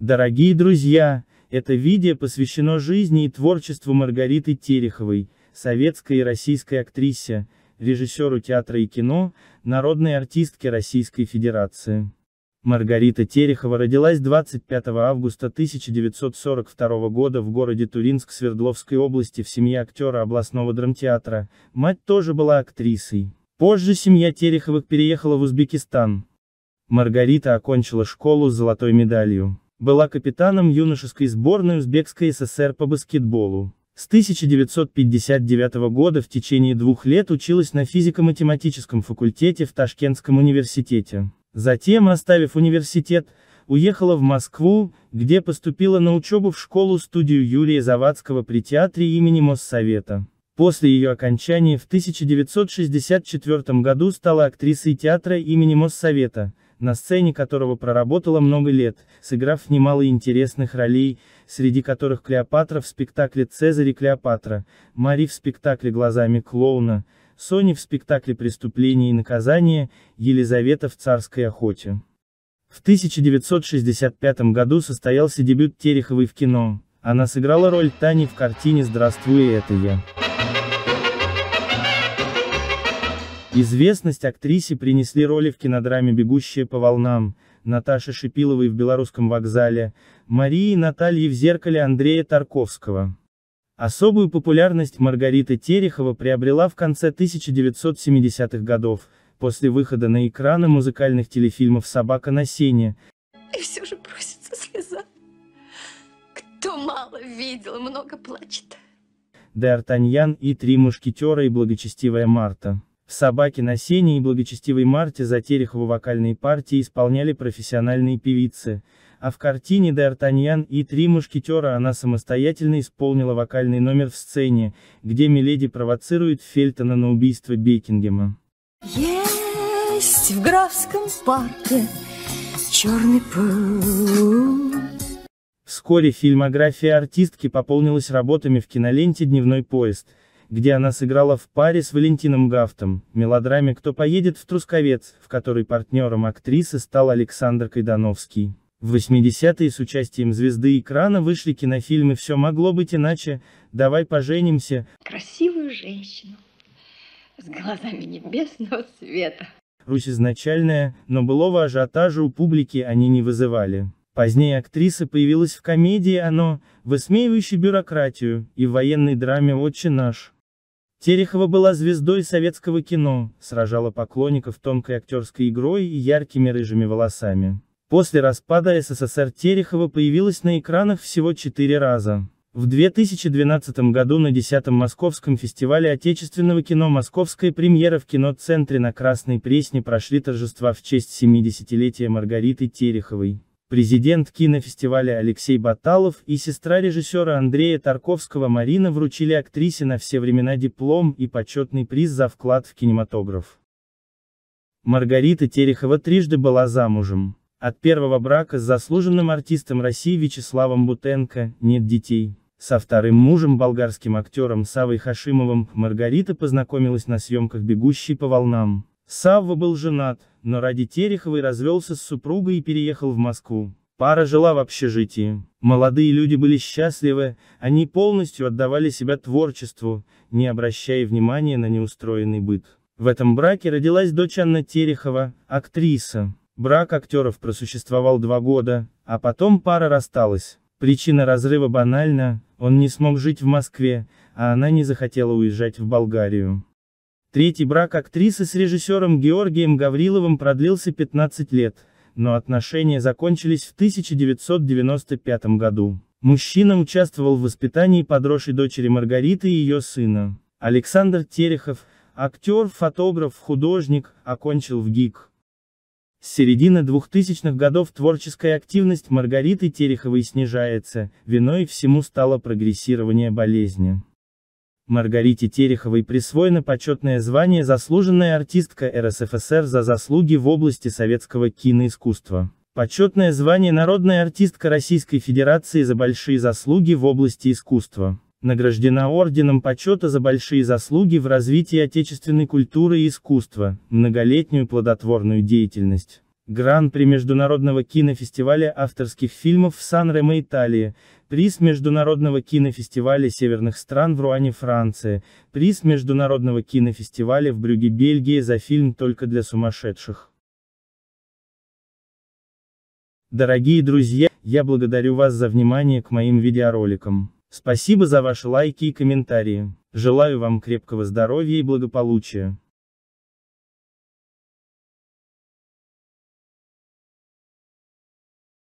Дорогие друзья, это видео посвящено жизни и творчеству Маргариты Тереховой, советской и российской актрисе, режиссеру театра и кино, народной артистке Российской Федерации. Маргарита Терехова родилась 25 августа 1942 года в городе Туринск Свердловской области в семье актера областного драмтеатра, мать тоже была актрисой. Позже семья Тереховых переехала в Узбекистан. Маргарита окончила школу с золотой медалью была капитаном юношеской сборной Узбекской ССР по баскетболу. С 1959 года в течение двух лет училась на физико-математическом факультете в Ташкентском университете. Затем, оставив университет, уехала в Москву, где поступила на учебу в школу-студию Юрия Завадского при театре имени Моссовета. После ее окончания в 1964 году стала актрисой театра имени Моссовета, на сцене которого проработала много лет, сыграв немало интересных ролей, среди которых Клеопатра в спектакле «Цезарь и Клеопатра», Мари в спектакле «Глазами клоуна», Сони в спектакле «Преступление и наказание», Елизавета в «Царской охоте». В 1965 году состоялся дебют Тереховой в кино, она сыграла роль Тани в картине «Здравствуй, это я». Известность актрисе принесли роли в кинодраме «Бегущие по волнам», Наташи Шипиловой в «Белорусском вокзале», Марии и Натальи в «Зеркале» Андрея Тарковского. Особую популярность Маргарита Терехова приобрела в конце 1970-х годов, после выхода на экраны музыкальных телефильмов «Собака на сене». И все же просится слеза. Кто мало видел, много плачет. Д'Артаньян и «Три мушкетера» и «Благочестивая Марта». В «Собаке на сене» и «Благочестивой Марте» Затерехова вокальные партии исполняли профессиональные певицы, а в картине «Д'Артаньян» и «Три мушкетера» она самостоятельно исполнила вокальный номер в сцене, где Миледи провоцирует Фельтона на убийство Бекингема. Есть в графском парке черный пыл. Вскоре фильмография артистки пополнилась работами в киноленте «Дневной поезд», где она сыграла в паре с Валентином Гафтом, мелодраме «Кто поедет в Трусковец», в которой партнером актрисы стал Александр Кайдановский. В 80-е с участием звезды экрана вышли кинофильмы «Все могло быть иначе», «Давай поженимся», «Красивую женщину», «С глазами небесного света». Русь изначальная, но былого ажиотажа у публики они не вызывали. Позднее актриса появилась в комедии «Оно», высмеивающей бюрократию, и в военной драме «Отче наш». Терехова была звездой советского кино, сражала поклонников тонкой актерской игрой и яркими рыжими волосами. После распада СССР Терехова появилась на экранах всего четыре раза. В 2012 году на 10-м Московском фестивале отечественного кино «Московская премьера» в киноцентре на Красной Пресне прошли торжества в честь 70-летия Маргариты Тереховой. Президент кинофестиваля Алексей Баталов и сестра режиссера Андрея Тарковского Марина вручили актрисе на все времена диплом и почетный приз за вклад в кинематограф. Маргарита Терехова трижды была замужем. От первого брака с заслуженным артистом России Вячеславом Бутенко «Нет детей». Со вторым мужем, болгарским актером Савой Хашимовым, Маргарита познакомилась на съемках «Бегущий по волнам». Савва был женат, но ради Тереховой развелся с супругой и переехал в Москву. Пара жила в общежитии. Молодые люди были счастливы, они полностью отдавали себя творчеству, не обращая внимания на неустроенный быт. В этом браке родилась дочь Анна Терехова, актриса. Брак актеров просуществовал два года, а потом пара рассталась. Причина разрыва банальна, он не смог жить в Москве, а она не захотела уезжать в Болгарию. Третий брак актрисы с режиссером Георгием Гавриловым продлился 15 лет, но отношения закончились в 1995 году. Мужчина участвовал в воспитании подросшей дочери Маргариты и ее сына. Александр Терехов, актер, фотограф, художник, окончил в ГИК. С середины 2000-х годов творческая активность Маргариты Тереховой снижается, виной всему стало прогрессирование болезни. Маргарите Тереховой присвоено почетное звание «Заслуженная артистка РСФСР» за заслуги в области советского киноискусства. Почетное звание «Народная артистка Российской Федерации» за большие заслуги в области искусства. Награждена Орденом Почета за большие заслуги в развитии отечественной культуры и искусства, многолетнюю плодотворную деятельность. Гран-при Международного кинофестиваля авторских фильмов в Сан-Ремо, Италия, приз Международного кинофестиваля северных стран в Руане, Франция, приз Международного кинофестиваля в Брюге, Бельгия за фильм «Только для сумасшедших». Дорогие друзья, я благодарю вас за внимание к моим видеороликам. Спасибо за ваши лайки и комментарии. Желаю вам крепкого здоровья и благополучия.